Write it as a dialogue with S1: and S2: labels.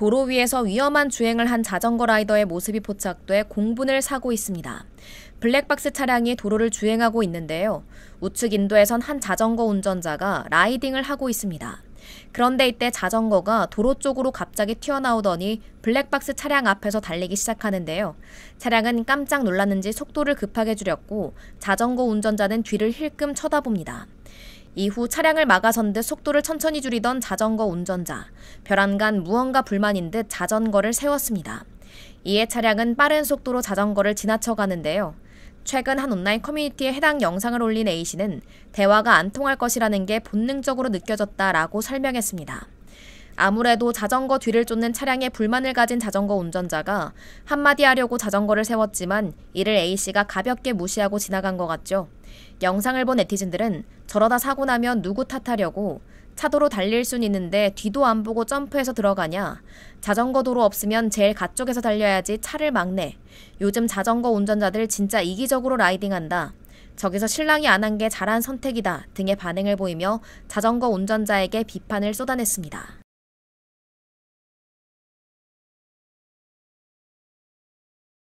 S1: 도로 위에서 위험한 주행을 한 자전거 라이더의 모습이 포착돼 공분을 사고 있습니다. 블랙박스 차량이 도로를 주행하고 있는데요. 우측 인도에선 한 자전거 운전자가 라이딩을 하고 있습니다. 그런데 이때 자전거가 도로 쪽으로 갑자기 튀어나오더니 블랙박스 차량 앞에서 달리기 시작하는데요. 차량은 깜짝 놀랐는지 속도를 급하게 줄였고 자전거 운전자는 뒤를 힐끔 쳐다봅니다. 이후 차량을 막아선 듯 속도를 천천히 줄이던 자전거 운전자. 별안간 무언가 불만인 듯 자전거를 세웠습니다. 이에 차량은 빠른 속도로 자전거를 지나쳐가는데요. 최근 한 온라인 커뮤니티에 해당 영상을 올린 A씨는 대화가 안 통할 것이라는 게 본능적으로 느껴졌다라고 설명했습니다. 아무래도 자전거 뒤를 쫓는 차량에 불만을 가진 자전거 운전자가 한마디 하려고 자전거를 세웠지만 이를 A씨가 가볍게 무시하고 지나간 것 같죠. 영상을 본 네티즌들은 저러다 사고 나면 누구 탓하려고 차도로 달릴 순 있는데 뒤도 안 보고 점프해서 들어가냐. 자전거 도로 없으면 제일 가쪽에서 달려야지 차를 막네. 요즘 자전거 운전자들 진짜 이기적으로 라이딩한다. 저기서 신랑이 안 한 게 잘한 선택이다 등의 반응을 보이며 자전거 운전자에게 비판을 쏟아냈습니다.